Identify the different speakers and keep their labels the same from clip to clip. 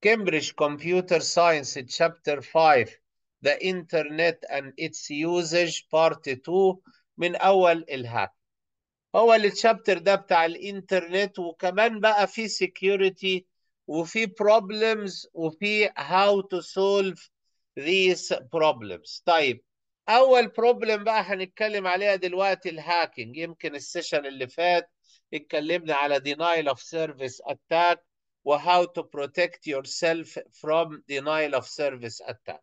Speaker 1: Cambridge Computer Science Chapter 5 The Internet and Its Usage Part 2 من أول الهاك هو التشابتر ده بتاع الانترنت وكمان بقى في security وفي problems وفي how to solve these problems طيب أول problem بقى هنتكلم عليها دلوقتي الهاكينج يمكن السيشن اللي فات اتكلمنا على denial of service attack وهاو تو protect yourself from denial of service attack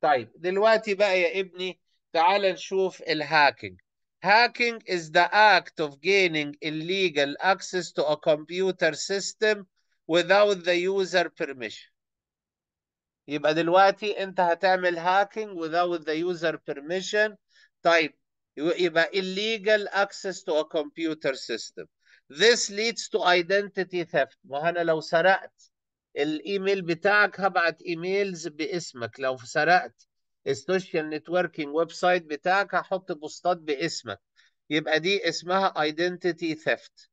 Speaker 1: طيب دلوقتي بقى يا ابني تعال نشوف الهاكينج Hacking is the act of gaining illegal access to a computer system without the user permission. يبقى دلوقتي انت هتعمل hacking without the user permission. طيب يبقى illegal access to a computer system. This leads to identity theft ما أنا لو سرقت الإيميل بتاعك هبعت إيميلز باسمك لو سرقت السوشيال نتوركينج ويب سايت بتاعك هحط بوستات باسمك يبقى دي اسمها identity theft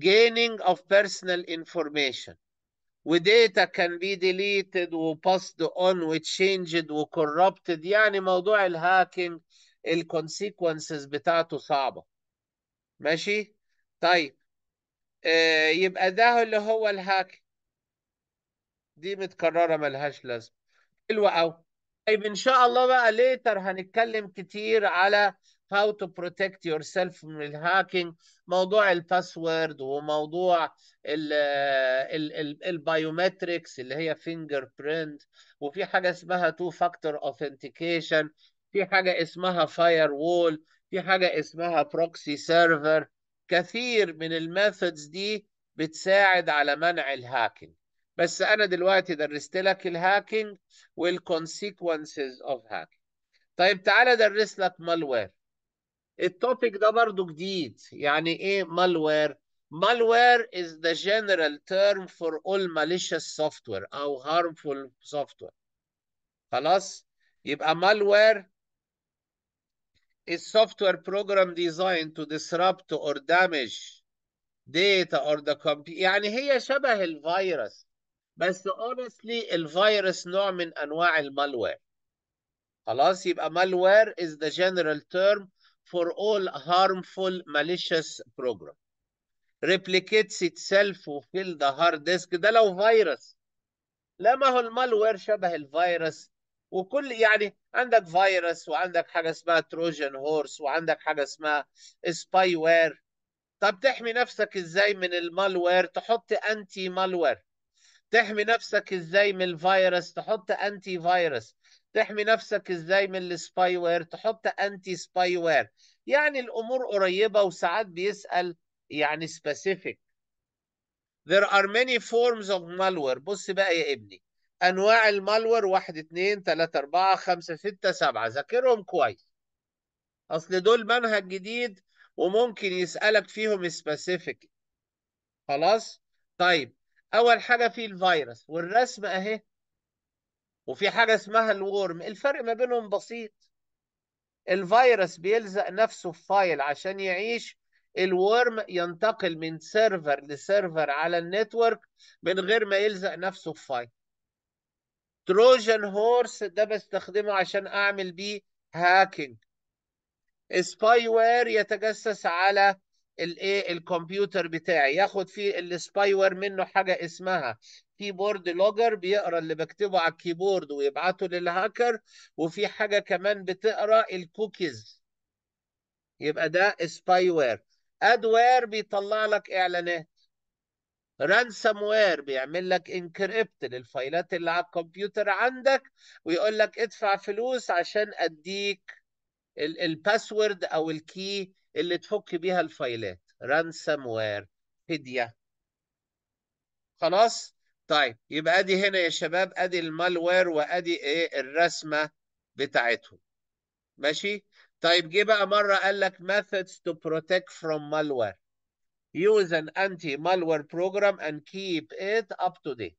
Speaker 1: gaining of personal information وداتا can be deleted وpassed on وتشينجد وكوربتد يعني موضوع الهاكينج الكونسيكونسز بتاعته صعبة ماشي طيب آه، يبقى ده اللي هو الهاك دي متكررة ملهاش لازمة حلوة أو طيب إن شاء الله بقى ليتر هنتكلم كتير على how to protect yourself من الهاكينج موضوع الباسورد وموضوع البيومتريكس آه، اللي هي فينجر برينت وفي حاجه اسمها تو فاكتور اوثنتيكيشن في حاجه اسمها فاير وول في حاجه اسمها بروكسي سيرفر كثير من الميثودز دي بتساعد على منع الهاكينج بس انا دلوقتي درست لك الهاكينج والكونسيكونسز اوف هاكينج طيب تعالى ادرس لك مالوير التوبيك ده برضو جديد يعني ايه مالوير malware is the general term for all malicious software او harmful software خلاص يبقى malware Is software program designed to disrupt or damage data or the computer يعني هي شبه الفيروس بس honestly الفيروس نوع من انواع المالوير خلاص يبقى malware is the general term for all harmful malicious program replicates itself fill the hard disk ده لو فيروس لا ما هو المالوير شبه الفيروس وكل يعني عندك فيروس وعندك حاجه اسمها تروجن هورس وعندك حاجه اسمها سباي وير طب تحمي نفسك ازاي من المالوير تحط انتي مالوير تحمي نفسك ازاي من الفيروس تحط انتي فيروس تحمي نفسك ازاي من السباي وير تحط انتي سباي وير يعني الامور قريبه وساعات بيسال يعني سبيسيفيك There are many forms of malware بص بقى يا ابني انواع المالور 1 2 3 4 5 6 7 ذاكرهم كويس اصل دول منهج جديد وممكن يسالك فيهم سبيسيفيك خلاص طيب اول حاجه في الفيروس والرسم اهي وفي حاجه اسمها الورم الفرق ما بينهم بسيط الفيروس بيلزق نفسه في فايل عشان يعيش الورم ينتقل من سيرفر لسيرفر على النتورك من غير ما يلزق نفسه في فايل تروجن هورس ده بستخدمه عشان اعمل بيه هاكينج سباي وير يتجسس على الايه الكمبيوتر بتاعي ياخد فيه السباي وير منه حاجه اسمها كيبورد لوجر بيقرا اللي بكتبه على الكيبورد ويبعته للهاكر وفي حاجه كمان بتقرا الكوكيز يبقى ده سباي وير ادوير بيطلع لك اعلانات رانسم وير بيعمل لك انكريبت للفايلات اللي على الكمبيوتر عندك ويقول لك ادفع فلوس عشان اديك الباسورد او الكي اللي تفك بيها الفايلات رانسم وير فديه خلاص طيب يبقى ادي هنا يا شباب ادي المالوير وادي ايه الرسمه بتاعتهم ماشي طيب جه بقى مره قال لك methods to protect from malware use an anti-malware program and keep it up to date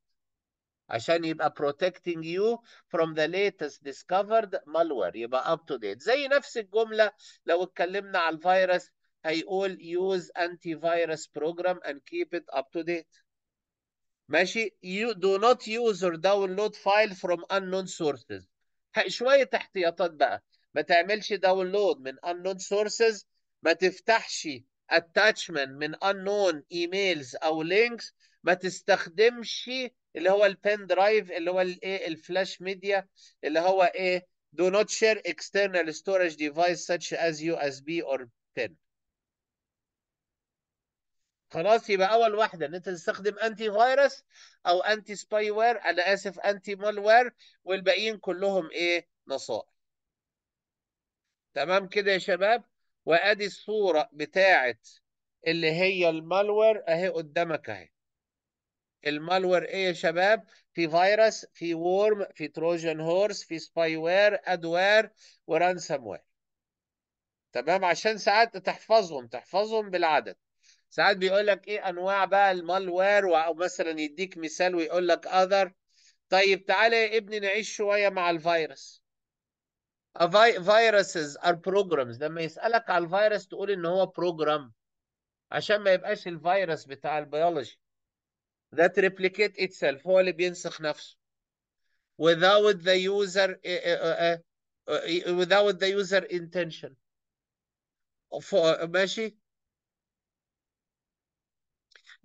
Speaker 1: عشان يبقى protecting you from the latest discovered malware يبقى up to date زي نفس الجملة لو اتكلمنا على الفيروس هيقول use antivirus program and keep it up to date ماشي you do not use or download file from unknown sources شوية احتياطات بقى ما تعملش داونلود من unknown sources ما تفتحش اتاتشمنت من unknown ايميلز او لينكس ما تستخدمش اللي هو البن درايف اللي هو الايه الفلاش ميديا اللي هو ايه do not share external storage device such as USB or pen خلاص يبقى اول واحده ان انت تستخدم انتي فايروس او انتي سباي وير انا اسف انتي مالوير والباقيين كلهم ايه نصائح تمام كده يا شباب وادي الصوره بتاعه اللي هي المالوير اهي قدامك اهي المالوير ايه يا شباب في فيروس في وورم في تروجن هورس في سباي وير ادوير ورانسم وير تمام عشان ساعات تحفظهم تحفظهم بالعدد ساعات بيقول لك ايه انواع بقى المالوير او مثلا يديك مثال ويقول لك اذر طيب تعالى يا ابني نعيش شويه مع الفيروس viruses are programs لما يسالك على الفيروس تقول ان هو program عشان ما يبقاش الفيروس بتاع البيولوجي that replicate itself هو اللي بينسخ نفسه without the user eh, eh, eh, without the user intention ماشي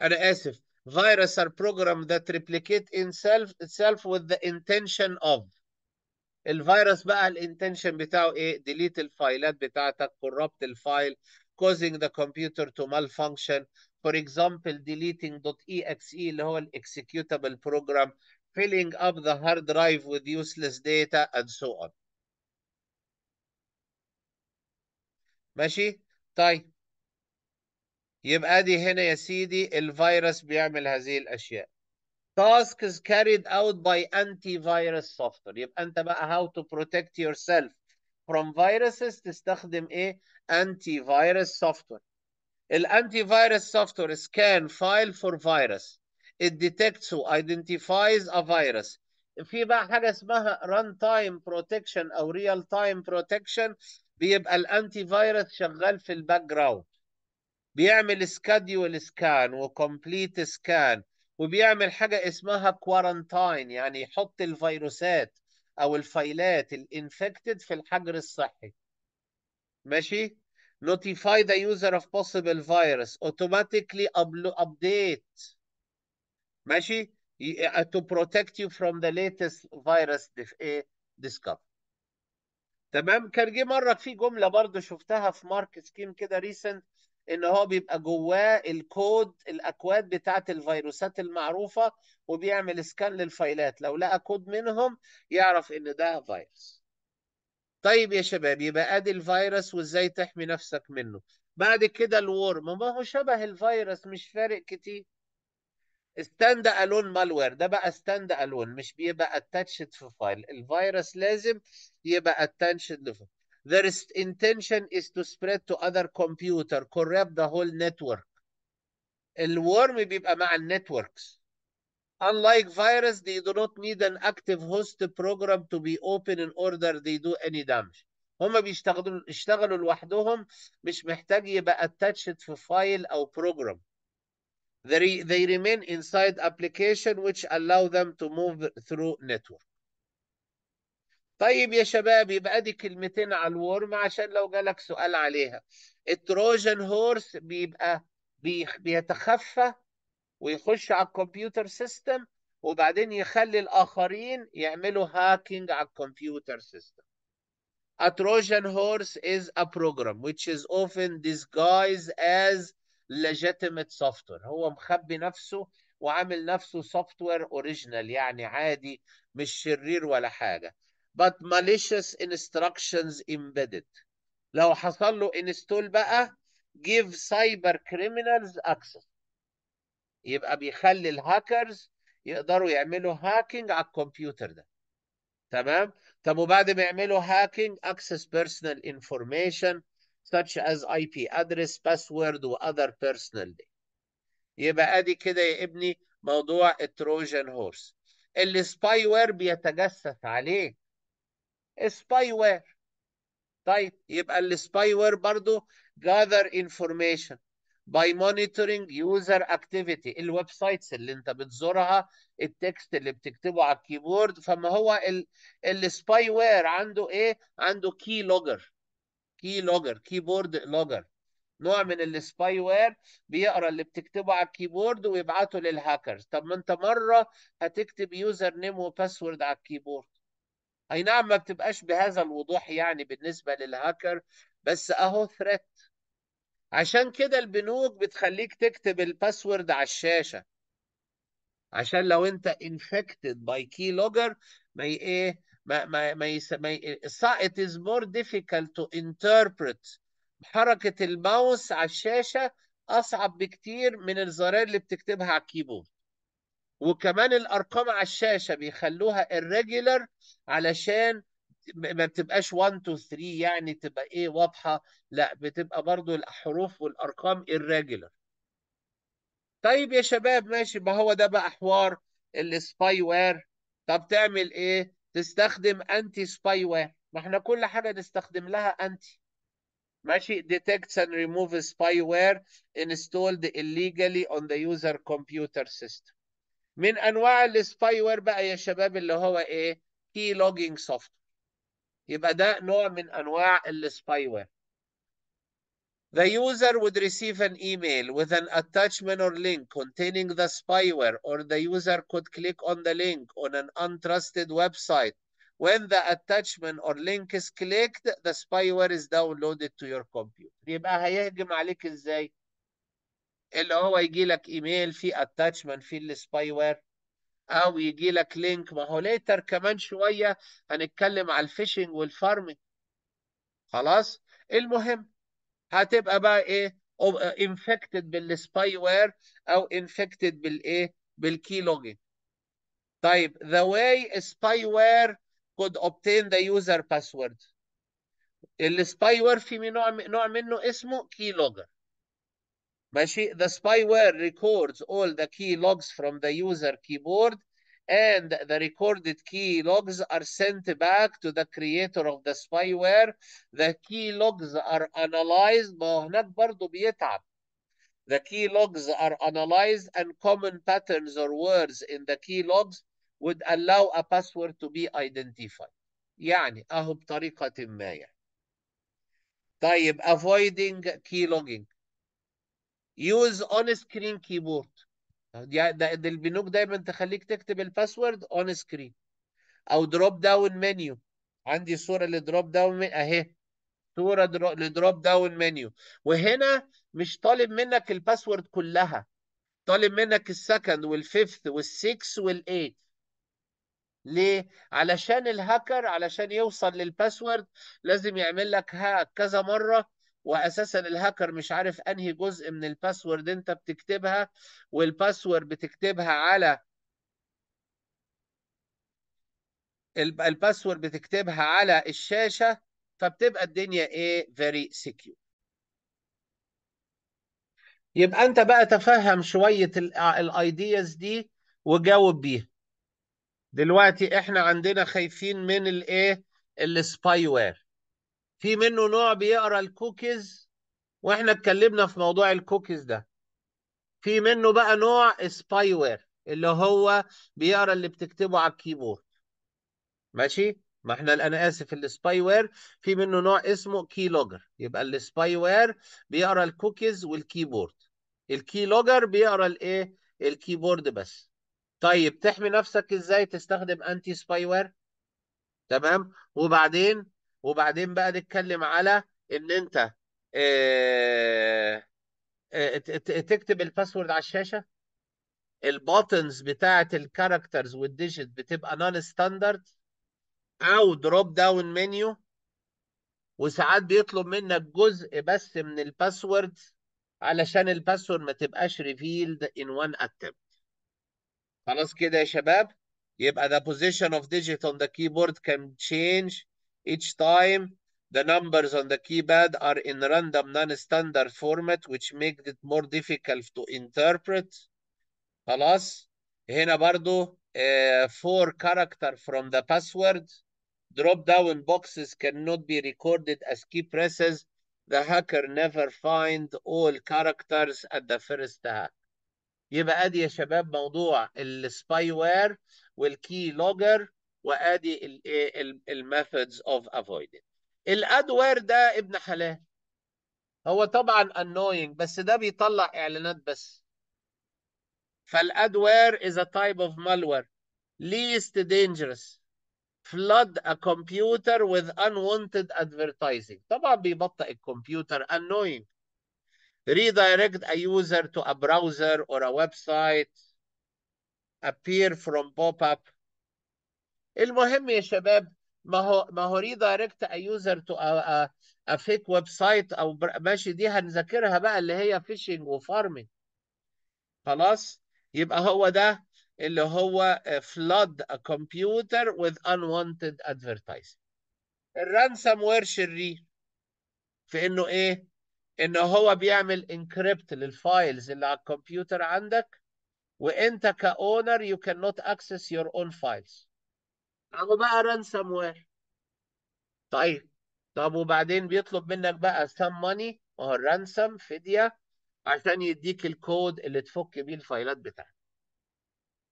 Speaker 1: انا اسف virus are programmed that replicate itself itself with the intention of الفيروس بقى الانتنشن بتاعه ايه ديليت الفايلات بتاعتك corrupt الفايل causing the computer to malfunction for example deleting .exe اللي هو الاكسكيوتابل program filling up the hard drive with useless data and so on ماشي طيب يبقى دي هنا يا سيدي الفيروس بيعمل هذه الاشياء task is carried out by antivirus software يبقى انت بقى how to protect yourself from viruses تستخدم ايه antivirus software ال antivirus software scan file for virus it detects or identifies a virus في بقى حاجه اسمها run time protection او real time protection بيبقى الانتي فيروس شغال في الباك جراوند بيعمل scan و complete scan وبيعمل حاجه اسمها كوارنتاين يعني يحط الفيروسات او الفايلات الانفكتد في الحجر الصحي ماشي notify the user of possible virus automatically update ماشي to protect you from the latest virus إيه؟ discovery تمام كان جه مره في جمله برضو شفتها في ماركت سكيم كده ريسنت ان هو بيبقى جواه الكود الاكواد بتاعه الفيروسات المعروفه وبيعمل سكان للفايلات لو لقى كود منهم يعرف ان ده فيروس طيب يا شباب يبقى ادي الفيروس وازاي تحمي نفسك منه بعد كده الورم ما هو شبه الفيروس مش فارق كتير ستاند الون مالوير ده بقى ستاند الون مش بيبقى اتاتشد في فايل الفيروس لازم يبقى اتاتشد لفايل Their intention is to spread to other computer, corrupt the whole network. الورم بيبقى مع networks. Unlike virus, they do not need an active host program to be open in order they do any damage. هما بيشتغلوا اشتغلوا لوحدهم مش محتاج يبقى attached في فايل أو program. They, they remain inside application which allow them to move through network. طيب يا شباب يبقى دي كلمتين على الورم عشان لو جالك سؤال عليها التروجن هورس بيبقى بيتخفى ويخش على الكمبيوتر سيستم وبعدين يخلي الآخرين يعملوا هاكينج على الكمبيوتر سيستم A Trojan horse is a program which is often disguised as legitimate software هو مخبي نفسه وعامل نفسه سوفت وير اوريجينال يعني عادي مش شرير ولا حاجه but malicious instructions embedded لو حصل له انستول بقى give cyber criminals access يبقى بيخلي الهاكرز يقدروا يعملوا هاكينج على الكمبيوتر ده تمام طب وبعد ما يعملوا هاكينج access personal information such as IP address password و other personal data يبقى ادي كده يا ابني موضوع التروجن هورس اللي سباي وير بيتجسس عليه سباي وير طيب يبقى السباي وير برضه gather information by monitoring user activity الويب سايتس اللي انت بتزورها التكست اللي بتكتبه على الكيبورد فما هو السباي وير عنده ايه عنده كي لوجر كي لوجر كيبورد لوجر نوع من السباي وير بيقرا اللي بتكتبه على الكيبورد ويبعته للهاكرز طب ما انت مره هتكتب يوزر نيم وباسورد على الكيبورد اي نعم ما بتبقاش بهذا الوضوح يعني بالنسبه للهاكر بس اهو ثريت عشان كده البنوك بتخليك تكتب الباسورد على الشاشه عشان لو انت انفكتد باي كي لوجر ما ايه ما ما ما, يس... ما it is more difficult to interpret حركه الماوس على الشاشه اصعب بكتير من الزرار اللي بتكتبها على الكيبورد وكمان الارقام على الشاشه بيخلوها الريجولر علشان ما بتبقاش 1 2 3 يعني تبقى ايه واضحه لا بتبقى برضو الحروف والارقام الريجولر طيب يا شباب ماشي ما هو ده بقى حوار السباي وير طب تعمل ايه تستخدم انتي سباي وير ما احنا كل حاجه نستخدم لها انتي ماشي detects and removes spyware installed illegally on the user computer system من انواع السباي وير بقى يا شباب اللي هو ايه كي لوجينج سوفت يبقى ده نوع من انواع السباي وير The user would receive an email with an attachment or link containing the spyware, or the user could click on the link on an untrusted website. When the attachment or link is clicked, the spyware is downloaded to your computer. يبقى هيهجم عليك ازاي؟ اللي هو يجي لك ايميل في اتاتشمنت في السباي وير او يجي لك لينك ما هو ليتر كمان شويه هنتكلم على الفيشنج والفارمنج خلاص المهم هتبقى بقى ايه انفكتد بالسباي وير او انفكتد بالايه بالكي لوجن طيب ذا واي سباي وير كود اوبتين ذا يوزر باسورد السباي وير في نوع نوع منه اسمه كي لوجر the spyware records all the key logs from the user keyboard, and the recorded key logs are sent back to the creator of the spyware. The key logs are analyzed, ما هناك برضه بيتعب. The key logs are analyzed and common patterns or words in the key logs would allow a password to be identified. يعني أهو بطريقة ما يعني. طيب avoiding key logging. يوز اون سكرين كيبورد ده البنوك دايما تخليك تكتب الباسورد اون سكرين او دروب داون منيو عندي صوره لدروب داون اهي صوره درو... لدروب داون منيو وهنا مش طالب منك الباسورد كلها طالب منك السكند والفيفث والسكس والايت ليه؟ علشان الهاكر علشان يوصل للباسورد لازم يعمل لك هاك كذا مره واساسا الهاكر مش عارف انهي جزء من الباسورد انت بتكتبها والباسورد بتكتبها على الباسورد بتكتبها على الشاشه فبتبقى الدنيا ايه فيري سكيور يبقى انت بقى تفهم شويه الايدياز دي وجاوب بيها دلوقتي احنا عندنا خايفين من الايه السباي وير في منه نوع بيقرا الكوكيز واحنا اتكلمنا في موضوع الكوكيز ده في منه بقى نوع سباي وير اللي هو بيقرا اللي بتكتبه على الكيبورد ماشي ما احنا انا اسف السباي وير في منه نوع اسمه كي لوجر يبقى السباي وير بيقرا الكوكيز والكيبورد الكي لوجر بيقرا الايه الكيبورد بس طيب تحمي نفسك ازاي تستخدم انتي سباي وير تمام وبعدين وبعدين بقى نتكلم على ان انت آه، آه، تكتب الباسورد على الشاشه الباتنز بتاعه الكاركترز والديجيت بتبقى نون ستاندرد او دروب داون منيو وساعات بيطلب منك جزء بس من الباسورد علشان الباسورد ما تبقاش ريفيلد ان وان اتمت خلاص كده يا شباب يبقى the position of digit on the keyboard can change Each time, the numbers on the keypad are in random non-standard format, which makes it more difficult to interpret. Alas, هنا برضو uh, four character from the password. Drop down boxes cannot be recorded as key presses. The hacker never find all characters at the first hack. يبقى ادي يا شباب موضوع السباي والكي لوجر وادي الميثودز اوف افويدنج الادوير ده ابن حلال هو طبعا annoying بس ده بيطلع اعلانات بس فالادوير is a type of malware least dangerous flood a computer with unwanted advertising طبعا بيبطئ الكمبيوتر annoying redirect a user to a browser or a website appear from pop-up المهم يا شباب ما هو ما هو ريدايركت يوزر تو افيك ويب سايت او ماشي دي هنذاكرها بقى اللي هي فيشنج وفارمنج خلاص يبقى هو ده اللي هو فلود آه، a وذ ان unwanted advertising الرانسم وير شرير في انه ايه ان هو بيعمل انكريبت للفايلز اللي على الكمبيوتر عندك وانت كاونر يو كان نوت اكسس يور اون فايلز اهو بقى رانسم وير طيب طب وبعدين بيطلب منك بقى سام ماني اهو الرانسم فديه عشان يديك الكود اللي تفك بيه الفايلات بتاعتك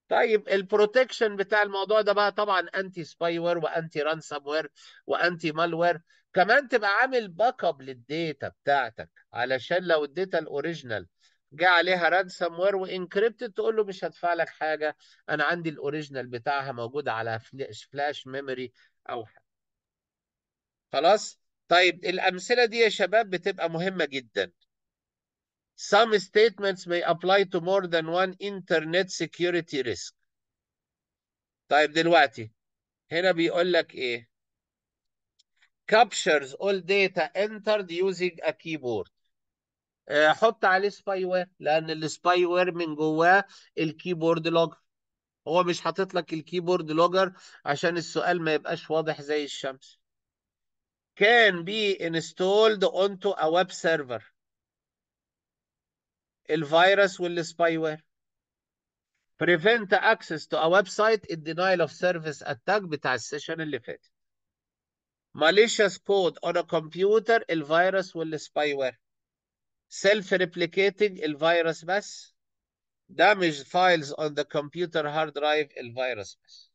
Speaker 1: طيب البروتكشن بتاع الموضوع ده بقى طبعا انتي سباي وير وانتي رانسم وير وانتي مالوير كمان تبقى عامل باك اب للديتا بتاعتك علشان لو الديتا الاوريجينال جه عليها رانسم وير وانكريبتد تقول له مش هدفع لك حاجه انا عندي الاوريجينال بتاعها موجود على فلاش ميموري او حاجه خلاص طيب الامثله دي يا شباب بتبقى مهمه جدا Some statements may apply to more than one internet security risk. طيب دلوقتي هنا بيقول لك ايه؟ Captures all data entered using a keyboard. حط عليه سباي وير لان السباي وير من جواه الكيبورد لوجر هو مش حاطط لك الكيبورد لوجر عشان السؤال ما يبقاش واضح زي الشمس كان بي انستولد اونتو ا ويب سيرفر الفيروس والسباي وير prevent access to a website in denial of service attack بتاع السيشن اللي فاتت malicious code on a computer الفيروس والسباي وير self replicating الفيروس بس damaged files on the computer hard drive الفيروس بس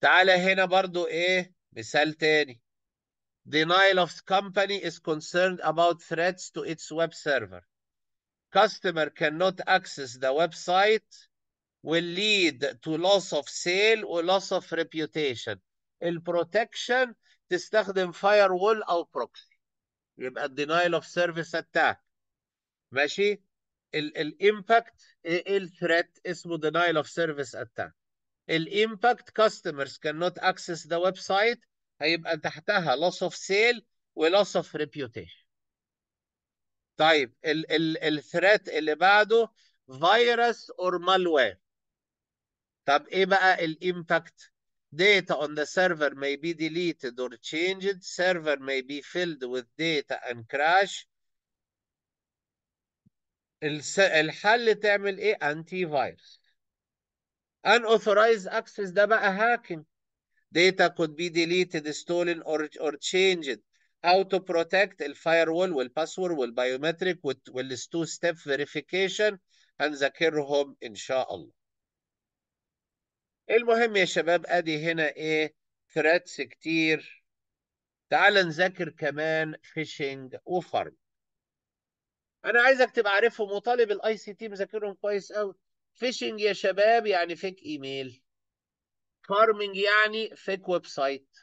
Speaker 1: تعالى هنا برضو ايه مثال تاني denial of company is concerned about threats to its web server customer cannot access the website will lead to loss of sale or loss of reputation. البروتكشن تستخدم firewall أو proxy. يبقى denial of service attack ماشي الامباكت ايه الثريت اسمه denial of service attack الامباكت customers cannot access the website هيبقى تحتها loss of sale و loss of reputation طيب ال ال الثريت اللي بعده فيروس or malware طب ايه بقى الامباكت Data on the server may be deleted or changed. Server may be filled with data and crash. الحل تعمل ايه؟ انتي فيروس. Unauthorized access ده بقى هاكينج. Data could be deleted, stolen or or changed. How to protect الفايروول biometric والبايومتريك والتو step verification هنذاكرهم ان شاء الله. المهم يا شباب ادي هنا ايه ثريتس كتير تعال نذاكر كمان فيشنج وفارم انا عايزك تبقى عارفهم وطالب الاي سي تي مذاكرهم كويس قوي فيشنج يا شباب يعني فيك ايميل فارمنج يعني فيك ويب سايت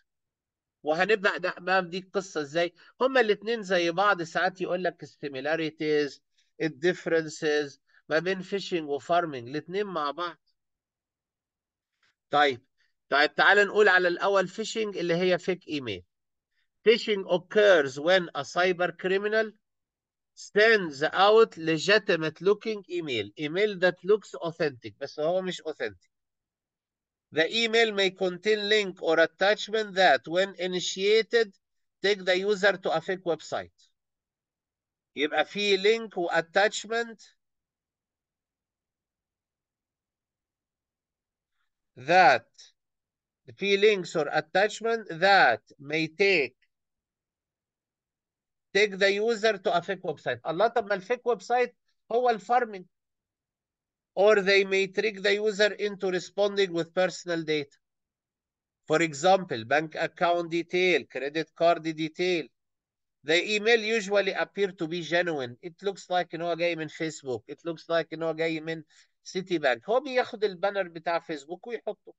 Speaker 1: وهنبدا ده بقى دي القصه ازاي هما الاثنين زي بعض ساعات يقول لك السيميلاريتيز الديفرنسز ما بين فيشنج وفارمنج الاثنين مع بعض طيب طيب تعال نقول على الأول phishing اللي هي fake email. Phishing occurs when a cyber criminal sends out legitimate looking email, email that looks authentic بس هو مش authentic. The email may contain link or attachment that when initiated take the user to a fake website. يبقى في link و attachment that feelings or attachment that may take take the user to a fake website A lot of fake website سايت farming, or they may trick the user into responding with personal data for example bank account detail credit card detail the email usually appear to be genuine it looks like an هو جاي in Facebook. it looks like an هو جاي in سيتي بانك هو بياخد البانر بتاع فيسبوك ويحطه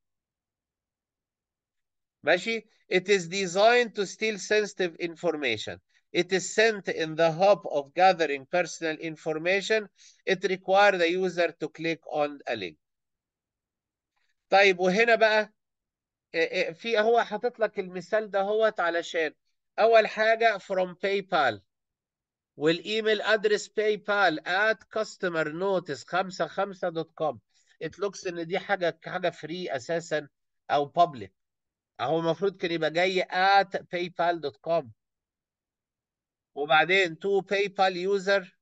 Speaker 1: ماشي it is designed to steal sensitive information it is sent in the hub of gathering personal information it requires the user to click on a link طيب وهنا بقى في هو حاطط لك المثال ده هوت علشان اول حاجه from PayPal والايميل ادرس باي بال ات كاستمر نوتس 55.com دوت كوم ات لوكس ان دي حاجه حاجه فري اساسا او بابليك اهو المفروض كان يبقى جاي ات باي بال دوت كوم وبعدين تو باي بال يوزر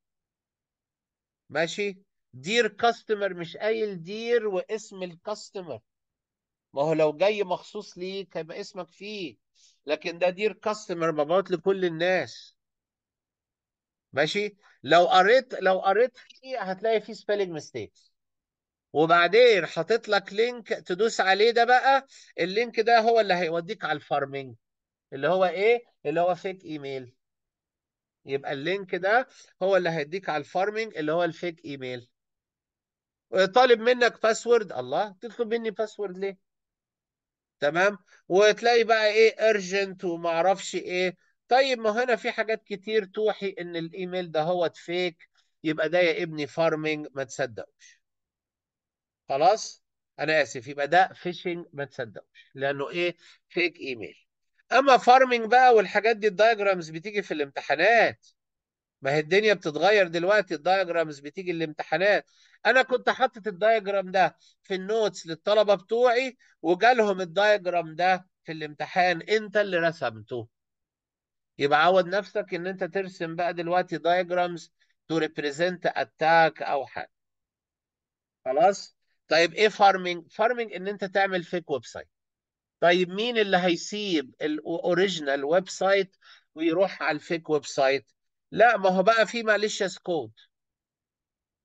Speaker 1: ماشي دير كاستمر مش قايل دير واسم الكاستمر ما هو لو جاي مخصوص ليك هيبقى اسمك فيه لكن ده دير كاستمر مبعوت لكل الناس ماشي لو قريت لو قريت فيه هتلاقي فيه سبيلنج ميستيكس وبعدين حاطط لك لينك تدوس عليه ده بقى اللينك ده هو اللي هيوديك على الفارمنج اللي هو ايه اللي هو فيك ايميل يبقى اللينك ده هو اللي هيديك على الفارمنج اللي هو الفيك ايميل طالب منك باسورد الله تطلب مني باسورد ليه تمام وتلاقي بقى ايه ارجنت وما اعرفش ايه طيب ما هنا في حاجات كتير توحي ان الايميل ده هو فيك يبقى ده يا ابني فارمنج ما تصدقوش خلاص انا اسف يبقى ده فيشنج ما تصدقوش لانه ايه فيك ايميل اما فارمنج بقى والحاجات دي الدايجرامز بتيجي في الامتحانات ما هي الدنيا بتتغير دلوقتي الدايجرامز بتيجي الامتحانات انا كنت حاطط الدايجرام ده في النوتس للطلبه بتوعي وجالهم الدايجرام ده في الامتحان انت اللي رسمته يبقى عود نفسك ان انت ترسم بقى دلوقتي diagrams to represent attack او حاجه خلاص طيب ايه فارمنج فارمنج ان انت تعمل فيك ويب سايت طيب مين اللي هيسيب الاوريجينال ويب سايت ويروح على الفيك ويب سايت لا ما هو بقى في ماليشيس كود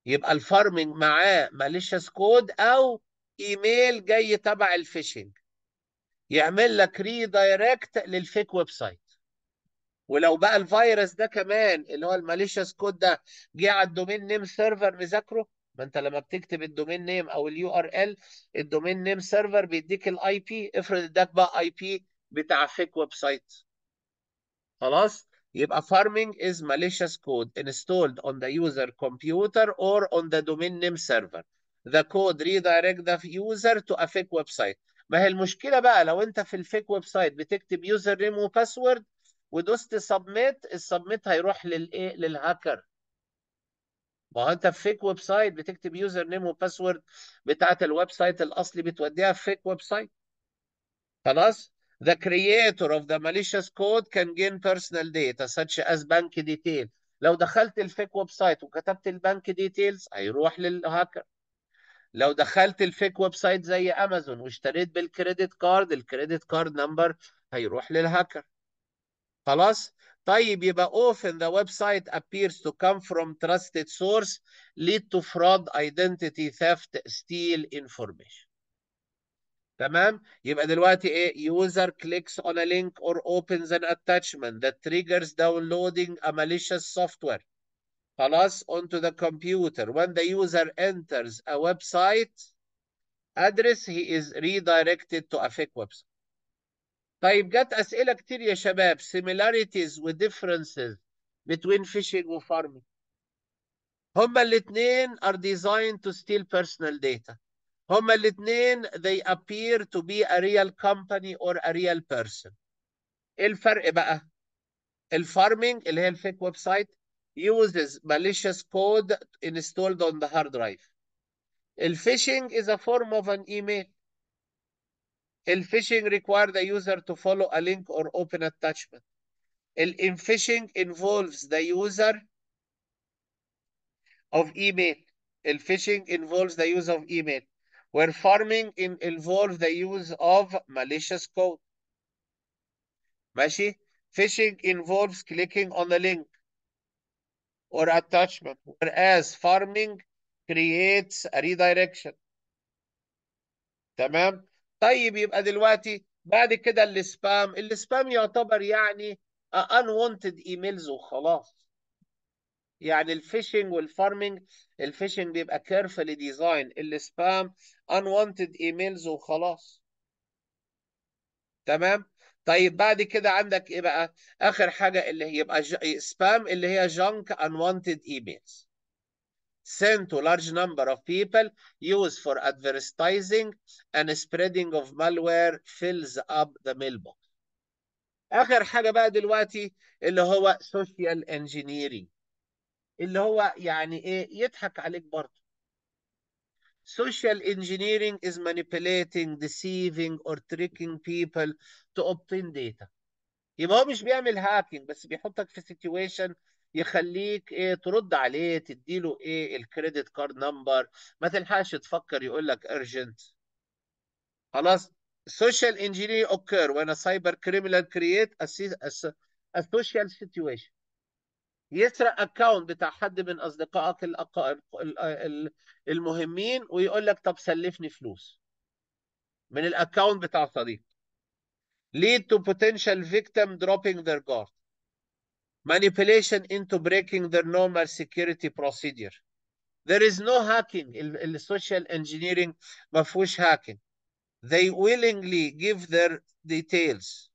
Speaker 1: يبقى الفارمنج معاه ماليشيس كود او ايميل جاي تبع الفيشنج يعمل لك ريدايركت للفيك ويب سايت ولو بقى الفيروس ده كمان اللي هو الماليشيس كود ده جه على الدومين نيم سيرفر مذاكره ما انت لما بتكتب الدومين نيم او اليو ار ال الدومين نيم سيرفر بيديك الاي بي افرض اداك بقى اي بي بتاع فيك ويب سايت خلاص يبقى فارمنج از ماليشيس كود انستولد اون ذا يوزر كمبيوتر اور اون ذا دومين نيم سيرفر ذا كود ريدايركت ذا يوزر تو افيك ويب سايت ما هي المشكلة بقى لو أنت في الفيك ويب سايت بتكتب يوزر نيم وباسورد ودوست سبميت السبميت هيروح للايه للهاكر ما هو انت في فيك ويب سايت بتكتب يوزر نيم وباسورد بتاعه الويب سايت الاصلي بتوديها في فيك ويب سايت خلاص The creator of the malicious code can gain personal data such as bank detail. لو دخلت الفيك ويب سايت وكتبت البنك ديتيلز هيروح للهاكر. لو دخلت الفيك ويب سايت زي امازون واشتريت بالكريدت كارد الكريدت كارد نمبر هيروح للهاكر. خلاص طيب يبقى often the website appears to come from trusted source lead to fraud identity theft steal information تمام يبقى دلوقتي ايه user clicks on a link or opens an attachment that triggers downloading a malicious software خلاص onto the computer when the user enters a website address he is redirected to a fake website طيب جت اسئله كتير يا شباب similarities و differences between fishing و farming هما الاثنين are designed to steal personal data هما الاثنين they appear to be a real company or a real person ايه الفرق بقى الفارمينج اللي هي الفيك ويب سايت uses malicious code installed on the hard drive الفيشنج is a form of an email phishing require the user to follow a link or open attachment. in phishing involves the user of email. phishing involves the use of email. Where farming in involves the use of malicious code. ماشي Phishing involves clicking on the link or attachment, whereas farming creates a redirection. تمام طيب يبقى دلوقتي بعد كده السبام السبام يعتبر يعني unwanted ايميلز وخلاص يعني الفيشنج والفارمنج الفيشنج بيبقى كيرفلي ديزاين السبام unwanted ايميلز وخلاص تمام طيب بعد كده عندك ايه بقى اخر حاجه اللي هي يبقى سبام اللي هي جانك unwanted ايميلز sent to large number of people used for advertising and spreading of malware fills up the mailbox. آخر حاجة بقى دلوقتي اللي هو social engineering اللي هو يعني إيه يضحك عليك برضه. Social engineering is manipulating, deceiving or tricking people to obtain data. يبقى هو مش بيعمل هاكينج بس بيحطك في سيتويشن يخليك ايه ترد عليه تديله ايه الكريدت كارد نمبر ما تلحقش تفكر يقول لك ارجنت خلاص social engineering occur when a cyber criminal create a, social situation يسرق اكونت بتاع حد من اصدقائك المهمين ويقول لك طب سلفني فلوس من الاكونت بتاع صديق lead to potential victim dropping their guard manipulation into breaking their normal security procedure. There is no hacking. Social engineering ما فيهوش hacking. They willingly give their details.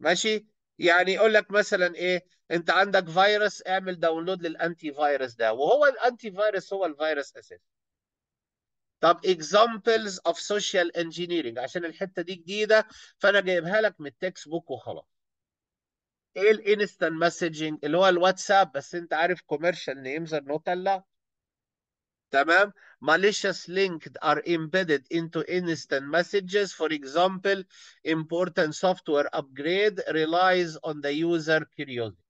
Speaker 1: ماشي؟ يعني يقول لك مثلا ايه؟ انت عندك فيروس اعمل داونلود للانتي فيروس ده وهو الانتي فيروس هو الفيروس اساسا. طب examples of social engineering عشان الحته دي جديده فانا جايبها لك من التكست بوك وخلاص. ايه الانستنت مسجنج اللي هو الواتساب بس انت عارف كوميرشال نيمز انه طلع تمام malicious linked are embedded into instant messages for example important software upgrade relies on the user curiosity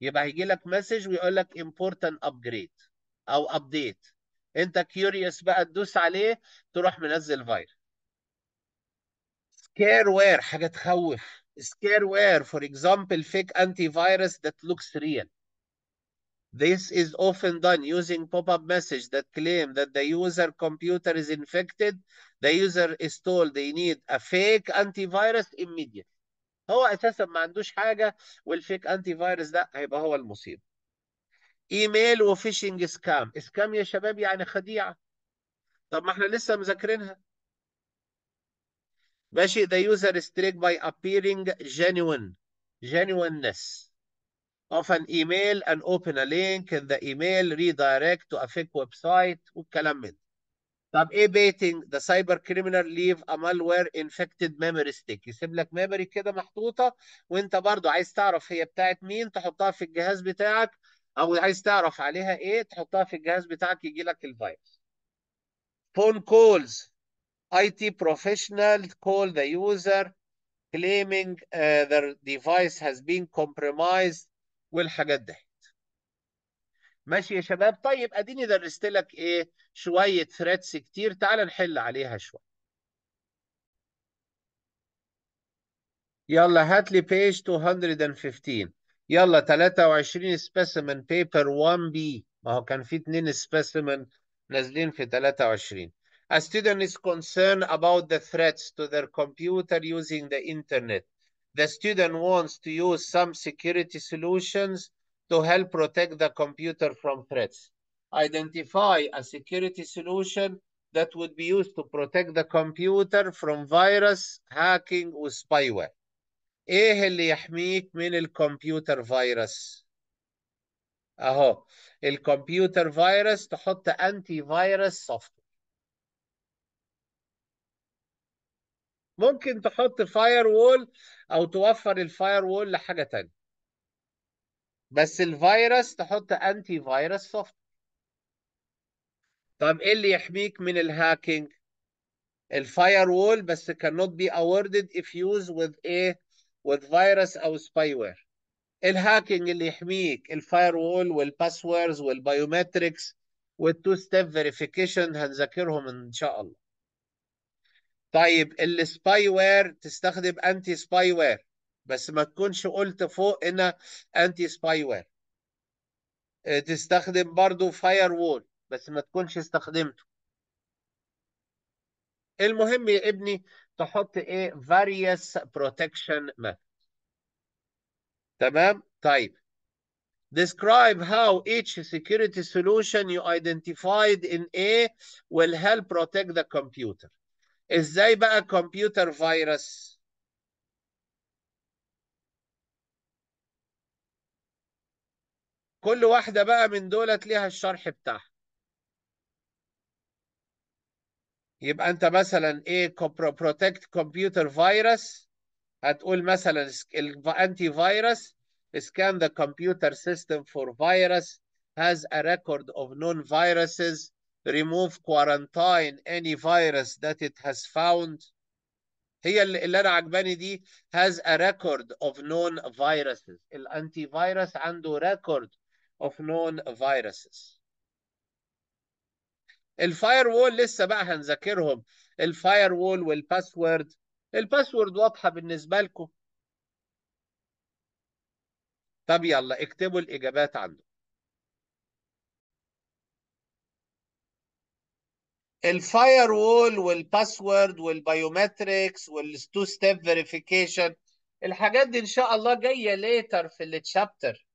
Speaker 1: يبقى هيجي لك مسج ويقول لك important upgrade او update انت curious بقى تدوس عليه تروح منزل فايروس scareware حاجه تخوف scareware, for example, fake antivirus that looks real. This is often done using pop-up message that claim that the user computer is infected. The user is told they need a fake antivirus immediately. هو اساسا ما عندوش حاجه والفيك انتي فايروس ده هيبقى هو المصيبه. ايميل وفيشنج سكام، سكام يا شباب يعني خديعه. طب ما احنا لسه مذاكرينها. ماشي the user is tricked by appearing genuine genuineness of an email and open a link in the email redirect to a fake website والكلام من طب ايه baiting the cyber criminal leave a malware infected memory stick يسيب لك memory كده محطوطه وانت برضو عايز تعرف هي بتاعت مين تحطها في الجهاز بتاعك او عايز تعرف عليها ايه تحطها في الجهاز بتاعك يجي لك الفيروس phone calls IT professional call the user claiming uh, their device has been compromised والحاجات دي ماشي يا شباب طيب اديني درست لك ايه شويه ثريتس كتير تعال نحل عليها شويه يلا هات لي بيج 215 يلا 23 specimen paper 1 b ما هو كان في اتنين specimen نازلين في 23 A student is concerned about the threats to their computer using the internet. The student wants to use some security solutions to help protect the computer from threats. Identify a security solution that would be used to protect the computer from virus, hacking, or spyware. ايه اللي يحميك من الكمبيوتر فيروس؟ اهو الكمبيوتر فيروس تحط انتي فيروس سوفت ممكن تحط فاير وول او توفر الفاير وول لحاجه تانية بس الفيروس تحط انتي فيروس سوفت طب ايه اللي يحميك من الهاكينج الفاير وول بس cannot be awarded if used with a with virus او سباي وير الهاكينج اللي يحميك الفاير وول والباسوردز والبايومتريكس والتو ستيب فيريفيكيشن هنذاكرهم ان شاء الله طيب السباي وير تستخدم انتي سباي وير بس ما تكونش قلت فوق انها انتي سباي وير تستخدم برضو فاير وول بس ما تكونش استخدمته المهم يا ابني تحط ايه various protection methods تمام طيب Describe how each security solution you identified in A will help protect the computer. ازاي بقى كمبيوتر فيروس كل واحدة بقى من دولت ليها الشرح بتاعها يبقى انت مثلا ايه بروتكت كمبيوتر فيروس هتقول مثلا الانتي فيروس scan the computer system for virus has a record of known viruses remove quarantine any virus that it has found هي اللي, اللي انا عجباني دي has a record of known viruses الانتي فيروس عنده ريكورد of known viruses الفاير وول لسه بقى هنذاكرهم الفاير وول والباسورد الباسورد واضحه بالنسبه لكم طب يلا اكتبوا الاجابات عنده الفاير وول والباسورد والبيومتريكس والتو ستيب فيريفيكيشن الحاجات دي ان شاء الله جايه ليتر في التشابتر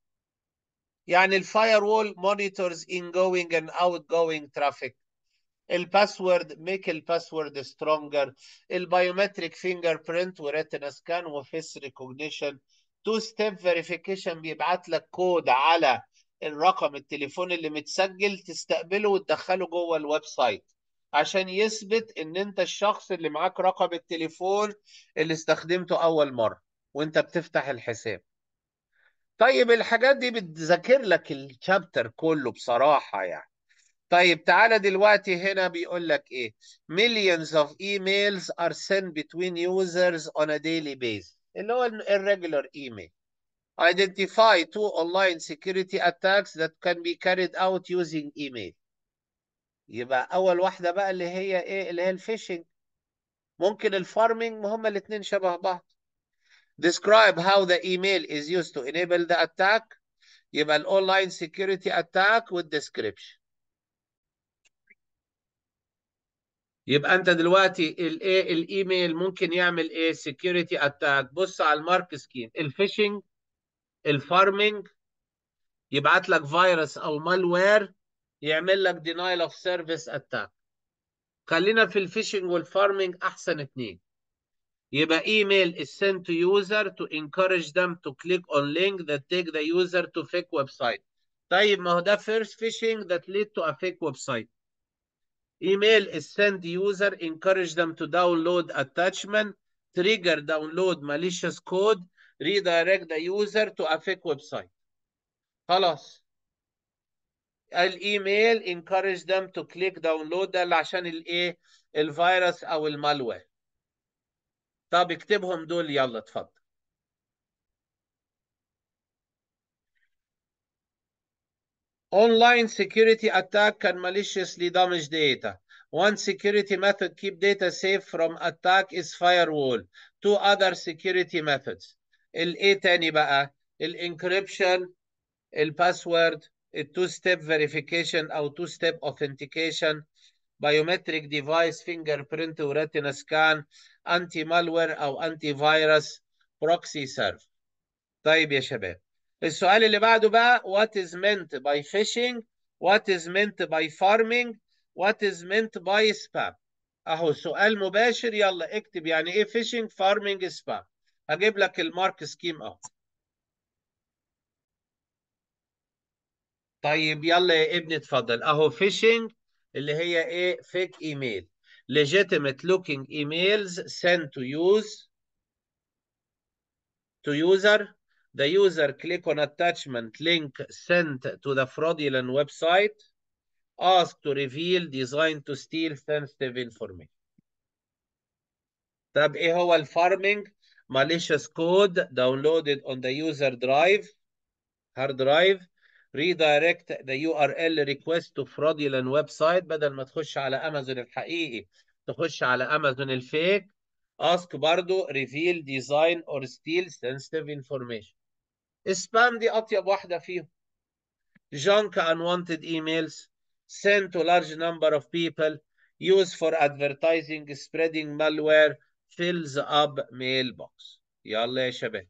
Speaker 1: يعني الفاير وول مونيتورز ان جوينج اند اوت جوينج ترافيك الباسورد ميك الباسورد سترونجر البايومتريك فينجر برنت وريتنا سكان وفيس ريكوجنيشن تو ستيب فيريفيكيشن بيبعت لك كود على الرقم التليفون اللي متسجل تستقبله وتدخله جوه الويب سايت عشان يثبت ان انت الشخص اللي معاك رقم التليفون اللي استخدمته اول مره وانت بتفتح الحساب طيب الحاجات دي بتذاكر لك الشابتر كله بصراحه يعني طيب تعالى دلوقتي هنا بيقول لك ايه millions of emails are sent between users on a daily basis اللي هو الريجولر ايميل identify two online security attacks that can be carried out using email يبقى اول واحده بقى اللي هي ايه اللي هي الفيشنج ممكن الفارمنج هما الاثنين شبه بعض describe how the email is used to enable the attack يبقى الاونلاين سكيورتي اتاك والديسكريبشن يبقى انت دلوقتي الايه الايميل ممكن يعمل ايه سكيورتي اتاك بص على المارك سكيم الفيشنج الفارمنج يبعت لك فيروس او مالوير يعمل لك denial of service attack خلينا في الفيشنج والفارمينج احسن اتنين يبقى ايميل is sent to user to encourage them to click on link that take the user to fake website طيب ما هو ده first phishing that lead to a fake website email is sent user encourage them to download attachment trigger download malicious code redirect the user to a fake website خلاص الايميل encourage them to click download عشان الايه الفيروس او المالوير طب اكتبهم دول يلا اتفضل Online security attack can maliciously damage data. One security method keep data safe from attack is firewall. Two other security methods. الايه تاني بقى؟ الانكريبشن الباسورد التو ستيب فيريفيكيشن او تو ستيب اوثنتيكيشن بايومتريك ديفايس فينجر برنت وريتنا سكان انتي مالوير او انتي فايروس بروكسي سيرف طيب يا شباب السؤال اللي بعده بقى وات از مينت باي fishing وات از مينت باي فارمينج وات از مينت باي spam اهو سؤال مباشر يلا اكتب يعني ايه fishing فارمينج spam هجيب لك المارك سكيم اهو طيب يلا يا ابني اتفضل اهو فيشنج اللي هي ايه فيك ايميل legitimate looking emails sent to use to user the user click on attachment link sent to the fraudulent website ask to reveal designed to steal sensitive information طب ايه هو الفارمنج malicious code downloaded on the user drive hard drive redirect the URL request to fraudulent website بدل ما تخش على امازون الحقيقي تخش على امازون الفيك ask برضو reveal design or steal sensitive information spam دي اطيب واحده فيهم junk unwanted emails sent to large number of people used for advertising spreading malware fills up mailbox يلا يا شباب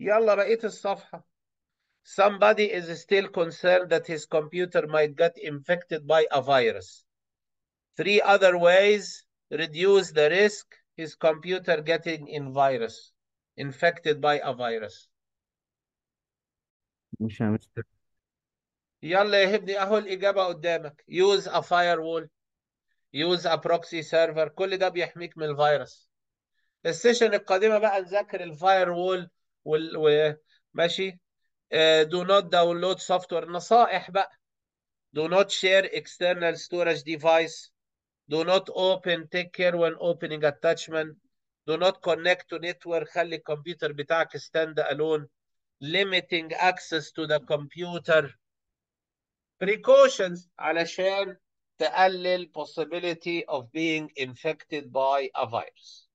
Speaker 1: يلا بقيت الصفحة Somebody is still concerned that his computer might get infected by a virus. Three other ways reduce the risk his computer getting in virus infected by a virus. مش يلا يا هبني اهو الاجابه قدامك use a firewall use a proxy server كل ده بيحميك من الفيروس السيشن القادمه بقى نذاكر الفاير وول وماشي دو نوت داونلود سوفت وير نصائح بقى do not share external storage device do not open take care when opening attachment do not connect to network خلي الكمبيوتر بتاعك stand alone limiting access to the computer precautions علشان تقلل possibility of being infected by a virus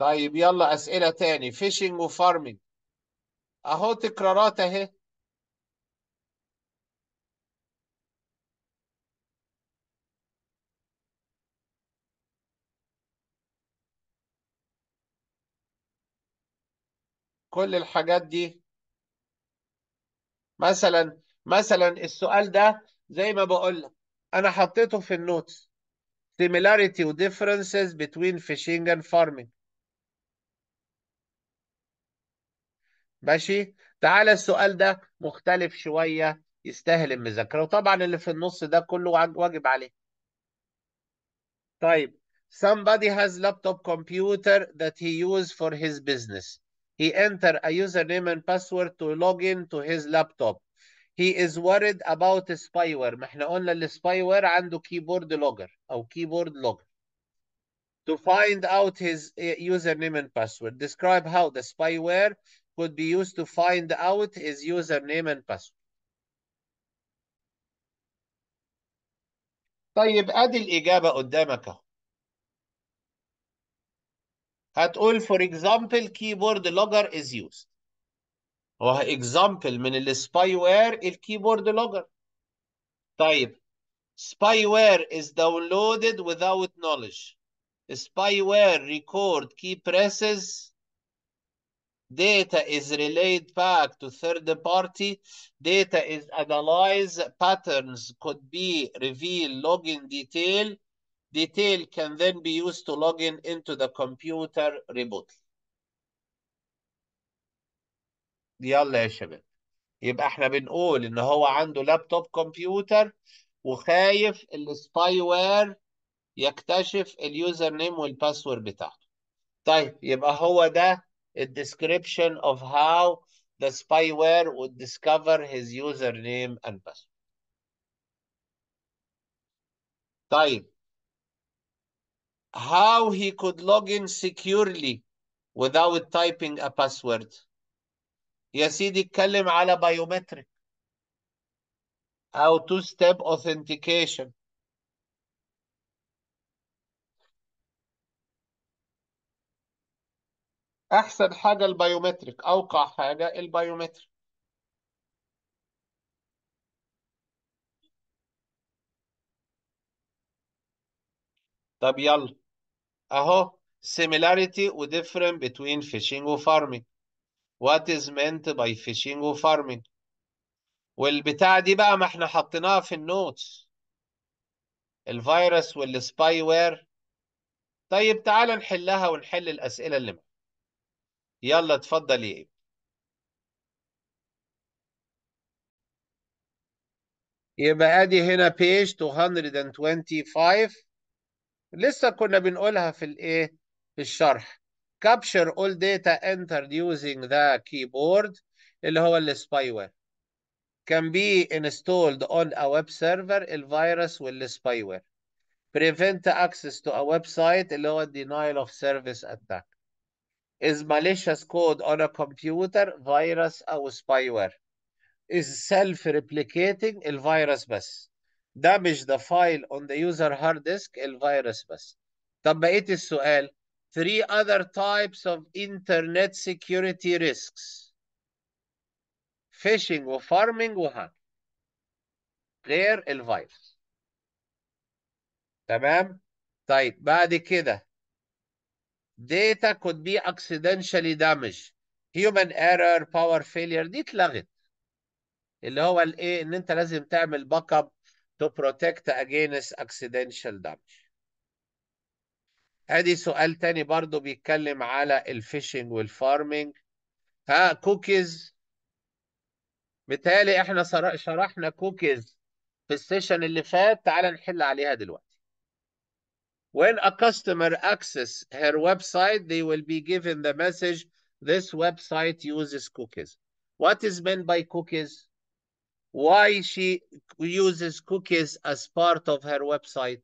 Speaker 1: طيب يلا أسئلة تاني فيشنج وفارمنج أهو تكرارات أهي كل الحاجات دي مثلا مثلا السؤال ده زي ما بقول لك انا حطيته في النوتس similarity و differences between fishing and farming ماشي تعالى السؤال ده مختلف شوية يستاهل المذاكرة وطبعا اللي في النص ده كله واجب عليه طيب somebody has laptop computer that he use for his business he enter a username and password to log in to his laptop he is worried about spyware ما احنا قلنا السبايوير عنده keyboard logger او keyboard logger to find out his username and password describe how the spyware could be used to find out his username and password. طيب ادي الاجابه قدامك اهو هتقول for example keyboard logger is used هو example من السباي الكيبورد لوجر طيب spyware is downloaded without knowledge Spyware ware record key presses Data is relayed back to third party. Data is analyzed. Patterns could be revealed. Login detail. Detail can then be used to login into the computer remotely. يلا يا شباب يبقى احنا بنقول ان هو عنده لابتوب كمبيوتر وخايف السباي وير يكتشف اليوزر نيم والباسورد بتاعته. طيب يبقى هو ده a description of how the spyware would discover his username and password. طيب how he could log in securely without typing a password يا سيدي اتكلم biometric how two step authentication احسن حاجه البايومتريك اوقع حاجه البايومتريك طب يلا اهو similarity و different between fishing و farming what is meant by fishing و farming والبتاع دي بقى ما احنا حطيناها في النوتس الفيروس والسباي وير طيب تعال نحلها ونحل الاسئله اللي معنا يلا اتفضلي يا ابني يبقى ادي هنا page 225 لسه كنا بنقولها في الايه في الشرح capture all data entered using the keyboard اللي هو السبايوير can be installed on a web server الفيروس والسبايوير prevent access to a website اللي هو denial of service attack is malicious code on a computer, virus or spyware. is self-replicating virus bus. damage the file on the user hard disk الفيروس virus bus. بقيت three other types of internet security risks phishing farming, وهاك غير الفيروس تمام طيب بعد كده data could be accidentally damaged human error power failure دي اتلغت اللي هو الايه ان انت لازم تعمل باك اب to protect against accidental damage ادي سؤال تاني برضو بيتكلم على الفيشنج والفارمنج ها كوكيز بالتالي احنا شرحنا كوكيز في السيشن اللي فات تعال نحل عليها دلوقتي When a customer access her website, they will be given the message, this website uses cookies. What is meant by cookies? Why she uses cookies as part of her website?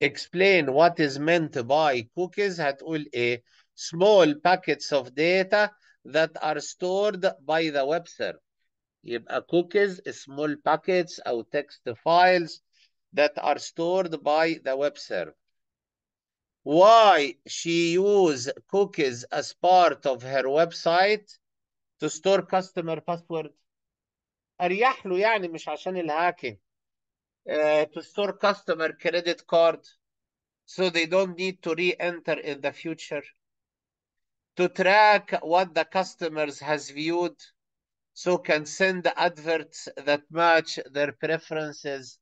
Speaker 1: Explain what is meant by cookies. هتقول ايه? Small packets of data that are stored by the web server. يبقى cookies, small packets or text files that are stored by the web server. Why she use cookies as part of her website to store customer password اريح له يعني مش عشان الهاكينج to store customer credit card so they don't need to re-enter in the future to track what the customers has viewed so can send adverts that match their preferences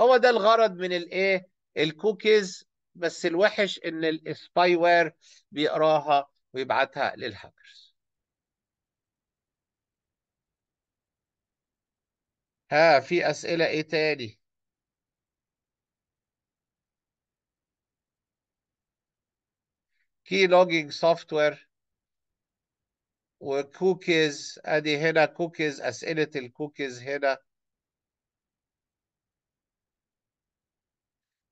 Speaker 1: هو ده الغرض من الايه الكوكيز بس الوحش ان السباي وير بيقراها ويبعتها للهاكرز ها في اسئله ايه تاني كي لوجينج سوفت وير وكوكيز ادي هنا كوكيز اسئله الكوكيز هنا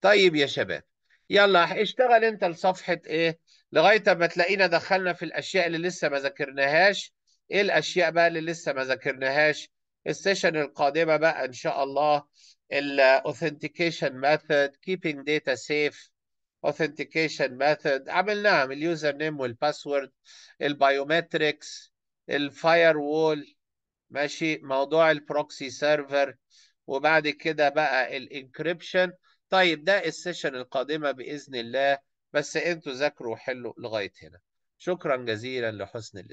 Speaker 1: طيب يا شباب يلا اشتغل انت لصفحه ايه لغايه ما تلاقينا دخلنا في الاشياء اللي لسه ما ذاكرناهاش ايه الاشياء بقى اللي لسه ما ذاكرناهاش السيشن القادمه بقى ان شاء الله الاوثنتيكيشن ميثود كيبينج داتا سيف authentication method عملناها من اليوزر نيم والباسورد البيومتريكس الفاير وول ماشي موضوع البروكسي سيرفر وبعد كده بقى الانكريبشن طيب ده السيشن القادمة بإذن الله بس انتوا ذاكروا وحلوا لغاية هنا شكرا جزيلا لحسن الاستماع